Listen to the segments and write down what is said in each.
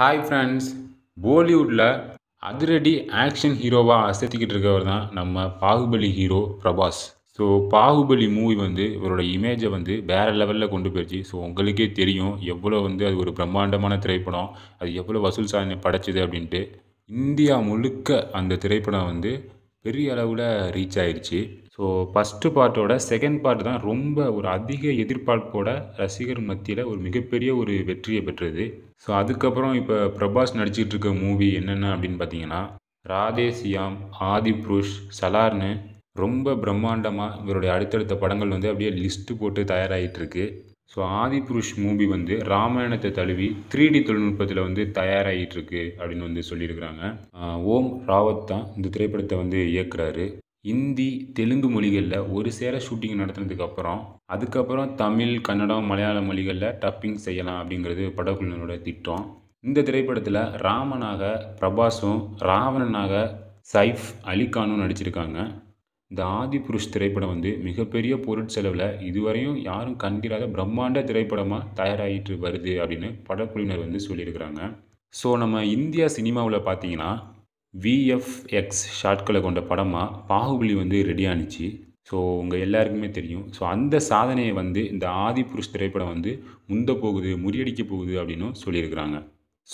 hi friends பாலிவுட்டில் அதிரடி action ஹீரோவாக அசத்திக்கிட்டு இருக்கவர் தான் நம்ம Baahubali hero Prabhas so Baahubali movie வந்து இவரோட இமேஜை வந்து வேறு லெவலில் கொண்டு போயிடுச்சு ஸோ உங்களுக்கே தெரியும் எவ்வளோ வந்து அது ஒரு பிரம்மாண்டமான திரைப்படம் அது எவ்வளோ வசூல் சாதனை படைச்சிது அப்படின்ட்டு இந்தியா முழுக்க அந்த திரைப்படம் வந்து பெரிய அளவில் ரீச் ஆயிடுச்சு ஸோ ஃபஸ்ட்டு பார்ட்டோட செகண்ட் பார்ட் தான் ரொம்ப ஒரு அதிக எதிர்பார்ப்போட ரசிகர் மத்தியில் ஒரு மிகப்பெரிய ஒரு வெற்றியை பெற்றது ஸோ அதுக்கப்புறம் இப்போ பிரபாஸ் நடிச்சிட்டு இருக்க மூவி என்னென்ன அப்படின்னு பார்த்தீங்கன்னா ராதேசியாம் ஆதி புருஷ் சலார்னு ரொம்ப பிரம்மாண்டமாக இவருடைய அடுத்தடுத்த படங்கள் வந்து அப்படியே லிஸ்ட்டு போட்டு தயாராகிட்டு இருக்கு ஸோ ஆதிபுருஷ் மூவி வந்து ராமாயணத்தை தழுவி த்ரீ டி தொழில்நுட்பத்தில் வந்து தயாராகிட்டு இருக்கு அப்படின்னு வந்து சொல்லியிருக்கிறாங்க ஓம் ராவத் தான் இந்த திரைப்படத்தை வந்து இயக்குறாரு இந்தி தெலுங்கு மொழிகளில் ஒரு சேர ஷூட்டிங் நடத்தினதுக்கப்புறம் அதுக்கப்புறம் தமிழ் கன்னடம் மலையாள மொழிகளில் டப்பிங் செய்யலாம் அப்படிங்கிறது படக்குழுவினோட திட்டம் இந்த திரைப்படத்தில் ராமனாக பிரபாஸும் ராவணனாக சைஃப் அலிகானும் நடிச்சிருக்காங்க இந்த ஆதி புருஷ் திரைப்படம் வந்து மிகப்பெரிய பொருட்செலவில் இதுவரையும் யாரும் கண்டிராத பிரம்மாண்ட திரைப்படமாக தயாராகிட்டு வருது அப்படின்னு படக்குழுவினர் வந்து சொல்லியிருக்கிறாங்க ஸோ நம்ம இந்தியா சினிமாவில் பார்த்தீங்கன்னா விஎஃப்எக்ஸ் ஷாட்களை கொண்ட படமாக பாகுபலி வந்து ரெடி ஆனிச்சு ஸோ உங்கள் எல்லாருக்குமே தெரியும் ஸோ அந்த சாதனையை வந்து இந்த ஆதி புருஷ் திரைப்படம் வந்து முந்த போகுது முறியடிக்க போகுது அப்படின்னு சொல்லியிருக்கிறாங்க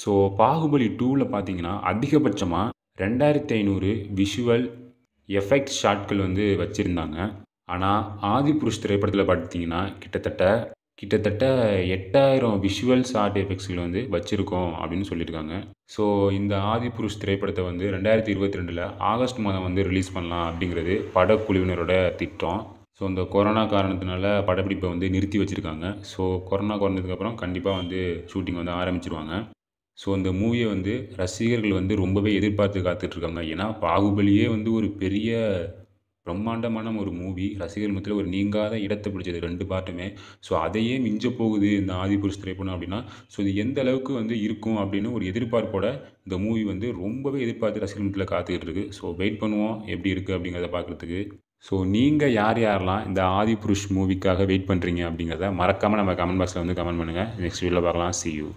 ஸோ பாகுபலி டூவில் பார்த்தீங்கன்னா அதிகபட்சமாக ரெண்டாயிரத்தி ஐநூறு விஷுவல் எஃபெக்ட் ஷாட்கள் வந்து வச்சுருந்தாங்க ஆனால் ஆதிபுருஷ் திரைப்படத்தில் பார்த்தீங்கன்னா கிட்டத்தட்ட கிட்டத்தட்ட எட்டாயிரம் விஷுவல் ஆர்ட் எஃபெக்ட்ஸ்கள் வந்து வச்சுருக்கோம் அப்படின்னு சொல்லியிருக்காங்க ஸோ இந்த ஆதிபுருஷ் திரைப்படத்தை வந்து ரெண்டாயிரத்தி இருபத்தி ரெண்டில் ஆகஸ்ட் மாதம் வந்து ரிலீஸ் பண்ணலாம் அப்படிங்கிறது படக்குழுவினரோட திட்டம் ஸோ இந்த கொரோனா காரணத்தினால படப்பிடிப்பை வந்து நிறுத்தி வச்சுருக்காங்க ஸோ கொரோனா குறைஞ்சதுக்கப்புறம் கண்டிப்பாக வந்து ஷூட்டிங் வந்து ஆரம்பிச்சிருவாங்க ஸோ அந்த மூவியை வந்து ரசிகர்கள் வந்து ரொம்பவே எதிர்பார்த்து காத்துட்ருக்காங்க ஏன்னா பாகுபலியே வந்து ஒரு பெரிய பிரம்மாண்டமான ஒரு மூவி ரசிகர்கள் மத்தியில் ஒரு நீங்காத இடத்தை பிடிச்சது ரெண்டு பாட்டுமே ஸோ அதையே மிஞ்ச போகுது இந்த ஆதிபுருஷ் திரைப்படம் அப்படின்னா ஸோ இது எந்த அளவுக்கு வந்து இருக்கும் அப்படின்னு ஒரு எதிர்பார்ப்போட இந்த மூவி வந்து ரொம்பவே எதிர்பார்த்து ரசிகர்கள் மத்தியில் காத்துக்கிட்டு இருக்குது ஸோ வெயிட் பண்ணுவோம் எப்படி இருக்குது அப்படிங்கிறத பார்க்குறதுக்கு ஸோ நீங்கள் யார் யாரெல்லாம் இந்த ஆதிபுருஷ் மூவிக்காக வெயிட் பண்ணுறீங்க அப்படிங்கிறத மறக்காமல் நம்ம கமெண்ட் பாக்ஸில் வந்து கமெண்ட் பண்ணுங்கள் நெக்ஸ்ட் வீடியோவில் பார்க்கலாம் சி யூ